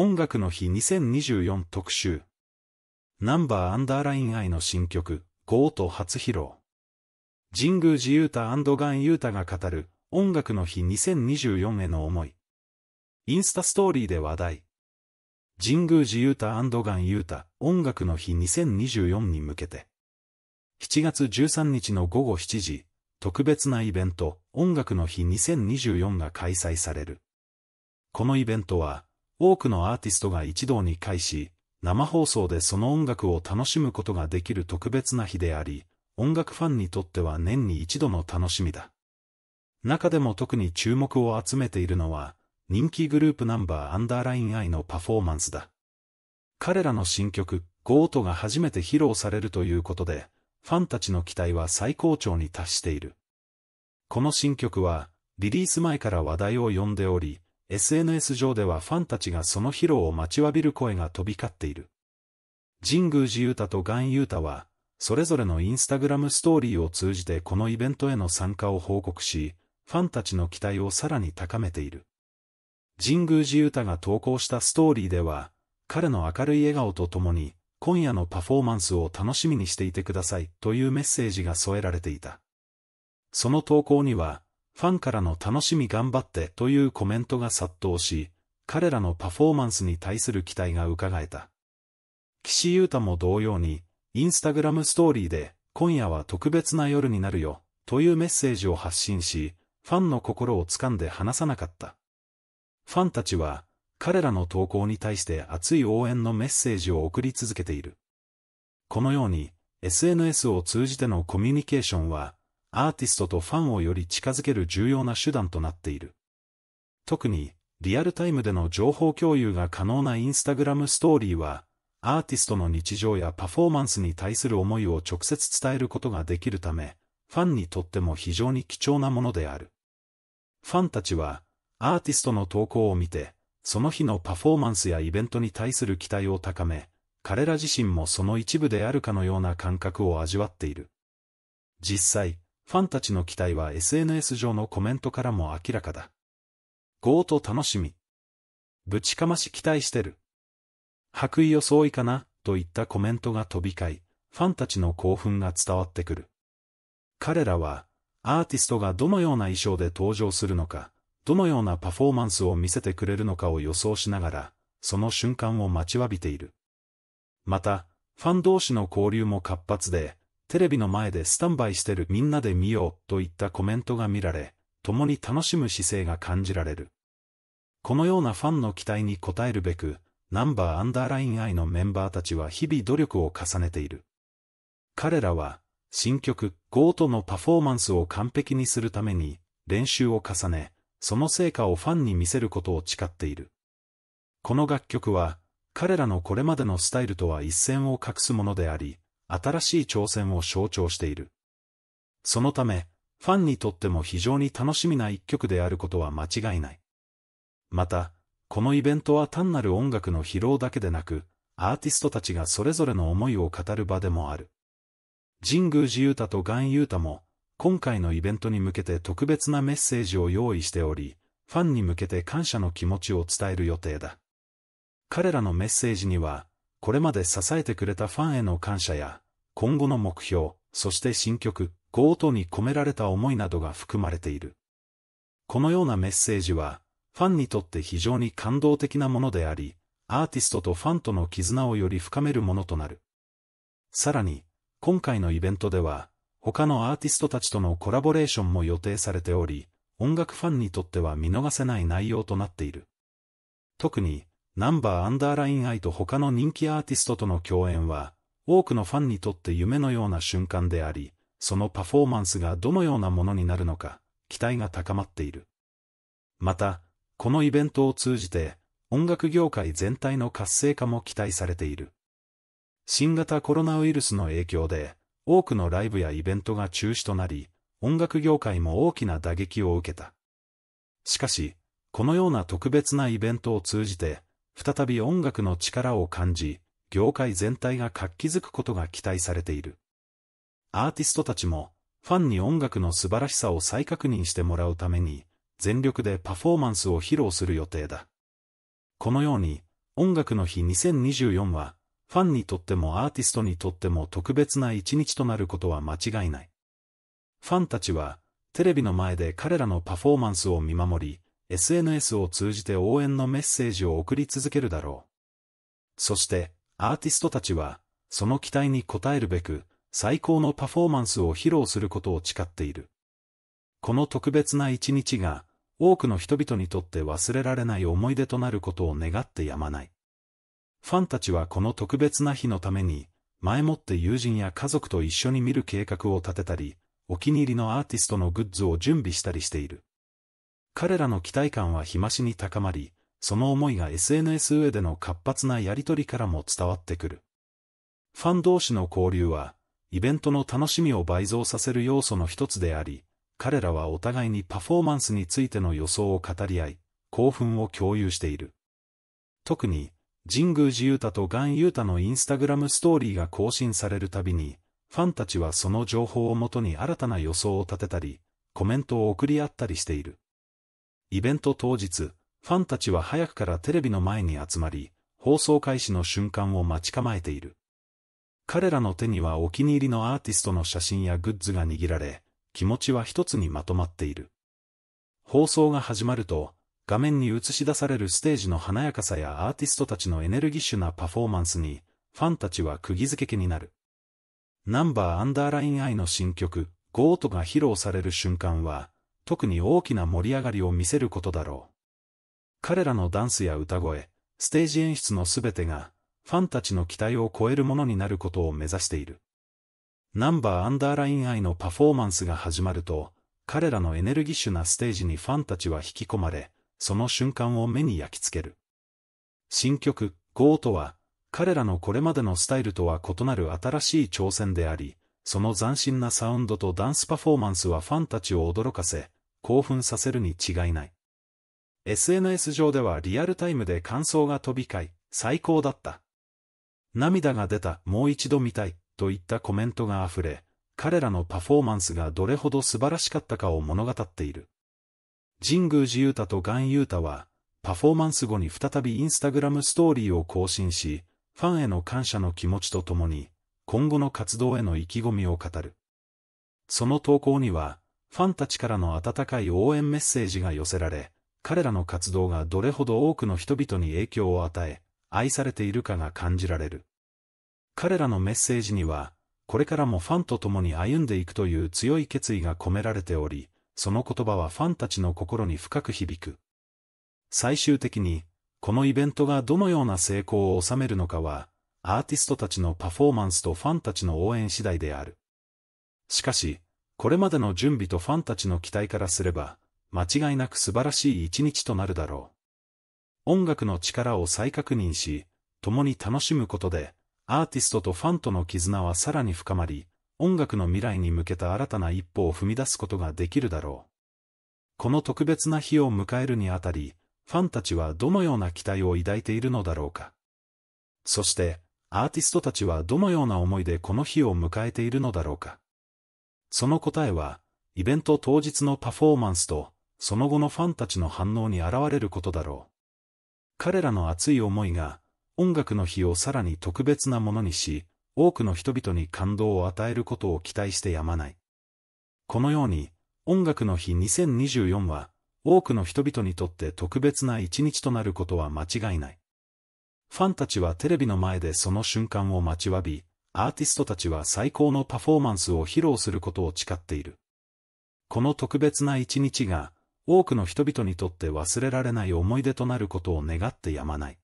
音楽の日2024特集。ナンバーアンダーライン愛の新曲、ゴート初披露。神宮寺ユータガンユータが語る、音楽の日2024への思い。インスタストーリーで話題。神宮寺ユータガンユータ、音楽の日2024に向けて。7月13日の午後7時、特別なイベント、音楽の日2024が開催される。このイベントは、多くのアーティストが一堂に会し、生放送でその音楽を楽しむことができる特別な日であり、音楽ファンにとっては年に一度の楽しみだ。中でも特に注目を集めているのは、人気グループナンバーアンダーラインアイのパフォーマンスだ。彼らの新曲、ゴートが初めて披露されるということで、ファンたちの期待は最高潮に達している。この新曲は、リリース前から話題を呼んでおり、SNS 上ではファンたちがその披露を待ちわびる声が飛び交っている。神宮寺勇太と岩優太は、それぞれのインスタグラムストーリーを通じてこのイベントへの参加を報告し、ファンたちの期待をさらに高めている。神宮寺勇太が投稿したストーリーでは、彼の明るい笑顔とともに、今夜のパフォーマンスを楽しみにしていてくださいというメッセージが添えられていた。その投稿には、ファンからの楽しみ頑張ってというコメントが殺到し、彼らのパフォーマンスに対する期待が伺えた。岸優太も同様に、インスタグラムストーリーで、今夜は特別な夜になるよ、というメッセージを発信し、ファンの心を掴んで離さなかった。ファンたちは、彼らの投稿に対して熱い応援のメッセージを送り続けている。このように、SNS を通じてのコミュニケーションは、アーティストとファンをより近づける重要な手段となっている。特に、リアルタイムでの情報共有が可能なインスタグラムストーリーは、アーティストの日常やパフォーマンスに対する思いを直接伝えることができるため、ファンにとっても非常に貴重なものである。ファンたちは、アーティストの投稿を見て、その日のパフォーマンスやイベントに対する期待を高め、彼ら自身もその一部であるかのような感覚を味わっている。実際、ファンたちの期待は SNS 上のコメントからも明らかだ。強と楽しみ。ぶちかまし期待してる。白衣装いかな、といったコメントが飛び交い、ファンたちの興奮が伝わってくる。彼らは、アーティストがどのような衣装で登場するのか、どのようなパフォーマンスを見せてくれるのかを予想しながら、その瞬間を待ちわびている。また、ファン同士の交流も活発で、テレビの前でスタンバイしてるみんなで見ようといったコメントが見られ、共に楽しむ姿勢が感じられる。このようなファンの期待に応えるべく、ナンバーアンダーライン I のメンバーたちは日々努力を重ねている。彼らは、新曲、ゴートのパフォーマンスを完璧にするために、練習を重ね、その成果をファンに見せることを誓っている。この楽曲は、彼らのこれまでのスタイルとは一線を画すものであり、新しい挑戦を象徴している。そのため、ファンにとっても非常に楽しみな一曲であることは間違いない。また、このイベントは単なる音楽の疲労だけでなく、アーティストたちがそれぞれの思いを語る場でもある。神宮寺勇太と岩優太も、今回のイベントに向けて特別なメッセージを用意しており、ファンに向けて感謝の気持ちを伝える予定だ。彼らのメッセージには、これまで支えてくれたファンへの感謝や、今後の目標、そして新曲、ゴートに込められた思いなどが含まれている。このようなメッセージは、ファンにとって非常に感動的なものであり、アーティストとファンとの絆をより深めるものとなる。さらに、今回のイベントでは、他のアーティストたちとのコラボレーションも予定されており、音楽ファンにとっては見逃せない内容となっている。特に、ナンバーアンダーラインアイと他の人気アーティストとの共演は、多くのファンにとって夢のような瞬間であり、そのパフォーマンスがどのようなものになるのか、期待が高まっている。また、このイベントを通じて、音楽業界全体の活性化も期待されている。新型コロナウイルスの影響で、多くのライブやイベントが中止となり、音楽業界も大きな打撃を受けた。しかし、このような特別なイベントを通じて、再び音楽の力を感じ、業界全体が活気づくことが期待されている。アーティストたちも、ファンに音楽の素晴らしさを再確認してもらうために、全力でパフォーマンスを披露する予定だ。このように、音楽の日2024は、ファンにとってもアーティストにとっても特別な一日となることは間違いない。ファンたちは、テレビの前で彼らのパフォーマンスを見守り、SNS を通じて応援のメッセージを送り続けるだろう。そして、アーティストたちは、その期待に応えるべく、最高のパフォーマンスを披露することを誓っている。この特別な一日が、多くの人々にとって忘れられない思い出となることを願ってやまない。ファンたちはこの特別な日のために、前もって友人や家族と一緒に見る計画を立てたり、お気に入りのアーティストのグッズを準備したりしている。彼らの期待感は日増しに高まり、その思いが SNS 上での活発なやりとりからも伝わってくる。ファン同士の交流は、イベントの楽しみを倍増させる要素の一つであり、彼らはお互いにパフォーマンスについての予想を語り合い、興奮を共有している。特に、神宮寺勇太とガン勇太のインスタグラムストーリーが更新されるたびに、ファンたちはその情報をもとに新たな予想を立てたり、コメントを送り合ったりしている。イベント当日、ファンたちは早くからテレビの前に集まり、放送開始の瞬間を待ち構えている。彼らの手にはお気に入りのアーティストの写真やグッズが握られ、気持ちは一つにまとまっている。放送が始まると、画面に映し出されるステージの華やかさやアーティストたちのエネルギッシュなパフォーマンスに、ファンたちは釘付け気になる。ナンバーアンダーライン I の新曲、ゴートが披露される瞬間は、特に大きな盛り上がりを見せることだろう。彼らのダンスや歌声、ステージ演出のすべてが、ファンたちの期待を超えるものになることを目指している。ナンバーアンダーライン愛のパフォーマンスが始まると、彼らのエネルギッシュなステージにファンたちは引き込まれ、その瞬間を目に焼き付ける。新曲、ゴートは、彼らのこれまでのスタイルとは異なる新しい挑戦であり、その斬新なサウンドとダンスパフォーマンスはファンたちを驚かせ、興奮させるに違いない。SNS 上ではリアルタイムで感想が飛び交い、最高だった。涙が出た、もう一度見たい、といったコメントが溢れ、彼らのパフォーマンスがどれほど素晴らしかったかを物語っている。神宮寺勇太と岩優太は、パフォーマンス後に再びインスタグラムストーリーを更新し、ファンへの感謝の気持ちとともに、今後の活動への意気込みを語る。その投稿には、ファンたちからの温かい応援メッセージが寄せられ、彼らの活動がどれほど多くの人々に影響を与え、愛されているかが感じられる。彼らのメッセージには、これからもファンと共に歩んでいくという強い決意が込められており、その言葉はファンたちの心に深く響く。最終的に、このイベントがどのような成功を収めるのかは、アーティストたちのパフォーマンスとファンたちの応援次第である。しかし、これまでの準備とファンたちの期待からすれば、間違いなく素晴らしい一日となるだろう。音楽の力を再確認し、共に楽しむことで、アーティストとファンとの絆はさらに深まり、音楽の未来に向けた新たな一歩を踏み出すことができるだろう。この特別な日を迎えるにあたり、ファンたちはどのような期待を抱いているのだろうか。そして、アーティストたちはどのような思いでこの日を迎えているのだろうか。その答えは、イベント当日のパフォーマンスと、その後のファンたちの反応に現れることだろう。彼らの熱い思いが、音楽の日をさらに特別なものにし、多くの人々に感動を与えることを期待してやまない。このように、音楽の日2024は、多くの人々にとって特別な一日となることは間違いない。ファンたちはテレビの前でその瞬間を待ちわび、アーティストたちは最高のパフォーマンスを披露することを誓っている。この特別な一日が、多くの人々にとって忘れられない思い出となることを願ってやまない。